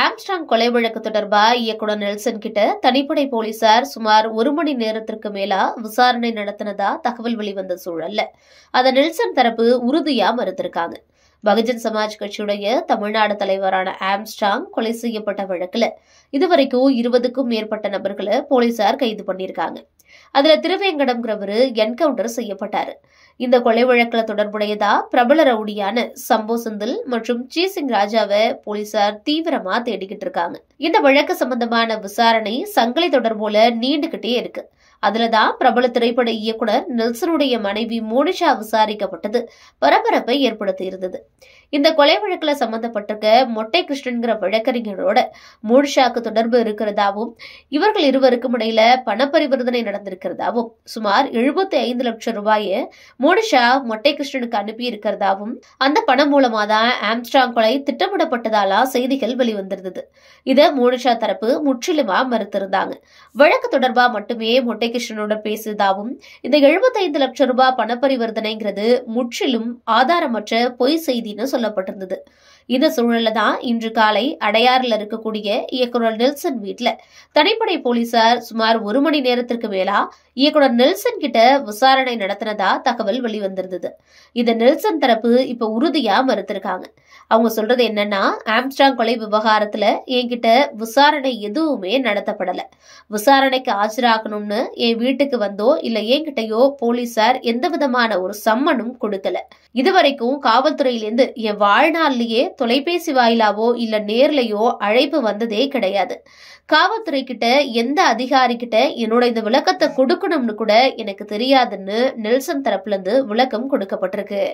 Armstrong கொலை வழக்கு தொடர்பா இயக்குனர் நெல்சன் கிட்ட தனிப்படை போலீசார் சுமார் ஒரு மணி நேரத்திற்கு மேலா விசாரணை நடத்தினதா தகவல் வெளிவந்த சூழல்ல அத நெல்சன் தரப்பு உறுதியா மறுத்திருக்காங்க பகுஜன் சமாஜ் கட்சியுடைய தமிழ்நாடு தலைவரான ஆம்ஸ்டாங் கொலை செய்யப்பட்ட வழக்குல இதுவரைக்கும் இருபதுக்கும் மேற்பட்ட நபர்களை போலீசார் கைது பண்ணியிருக்காங்க அதுல திருவேங்கடம்ங்கிறவரு என்கவுண்டர் செய்யப்பட்டாரு இந்த கொலை வழக்கில் தொடர்புடையதா பிரபல ரவுடியான சம்போ செந்தில் மற்றும் ஜி சிங் ராஜாவை போலீசார் தீவிரமா தேடிக்கிட்டு இருக்காங்க இந்த வழக்கு சம்பந்தமான விசாரணை சங்கிலி தொடர்போல நீண்டுகிட்டே இருக்கு அதுலதான் தான் பிரபல திரைப்பட இயக்குனர் நெல்சனுடைய மனைவி மோனிஷா விசாரிக்கப்பட்டது பரபரப்பை ஏற்படுத்தி இருந்தது இந்த கொலை வழக்குல சம்பந்தப்பட்டிருக்க மொட்டை கிருஷ்ணன்கிற வழக்கறிஞரோட மோனிஷாக்கு தொடர்பு இருக்கிறதாவும் இவர்கள் இருவருக்கும் இடையில பண பரிவர்த்தனை நடந்திருக்கிறதாவும் சுமார் எழுபத்தி ஐந்து லட்சம் ரூபாயை மோனிஷா மொட்டை கிருஷ்ணனுக்கு அனுப்பி இருக்கிறதாவும் அந்த பணம் மூலமா தான் ஆம்ஸ்டாங் கொலை திட்டமிடப்பட்டதாலா செய்திகள் வெளிவந்திருந்தது இதை மோனிஷா தரப்பு முற்றிலுமா மறுத்திருந்தாங்க வழக்கு தொடர்பா மட்டுமே மொட்டை ஜெயகிருஷ்ணனுடன் பேசியதாகவும் இந்த எழுபத்தைந்து லட்சம் ரூபாய் பண பரிவர்த்தனைங்கிறது முற்றிலும் ஆதாரமற்ற பொய் செய்தின்னு சொல்லப்பட்டிருந்தது இந்த சூழல தான் இன்று காலை அடையாறில் இருக்கக்கூடிய இயக்குனர் நெல்சன் வீட்ல தனிப்படை போலீசார் சுமார் ஒரு மணி நேரத்திற்கு மேலா இயக்குனர் நெல்சன் கிட்ட விசாரணை நடத்தினதா தகவல் வெளிவந்திருந்தது இந்த நெல்சன் தரப்பு இப்ப உறுதியா மறுத்திருக்காங்க அவங்க சொல்றது என்னன்னா ஆம்ஸ்டாங் கொலை விவகாரத்துல என்கிட்ட விசாரணை எதுவுமே நடத்தப்படல விசாரணைக்கு ஆஜராகணும்னு என் வீட்டுக்கு வந்தோ இல்ல என்கிட்டயோ போலீசார் எந்த விதமான ஒரு சம்மனும் கொடுக்கல இதுவரைக்கும் காவல்துறையிலேருந்து என் வாழ்நாள்லயே தொலைபேசி வாயிலாவோ இல்ல நேர்லயோ அழைப்பு வந்ததே கிடையாது காவல்துறை கிட்ட எந்த அதிகாரி கிட்ட என்னோட இந்த விளக்கத்தை கொடுக்கணும்னு கூட எனக்கு தெரியாதுன்னு நெல்சன் தரப்புல இருந்து விளக்கம் கொடுக்கப்பட்டிருக்கு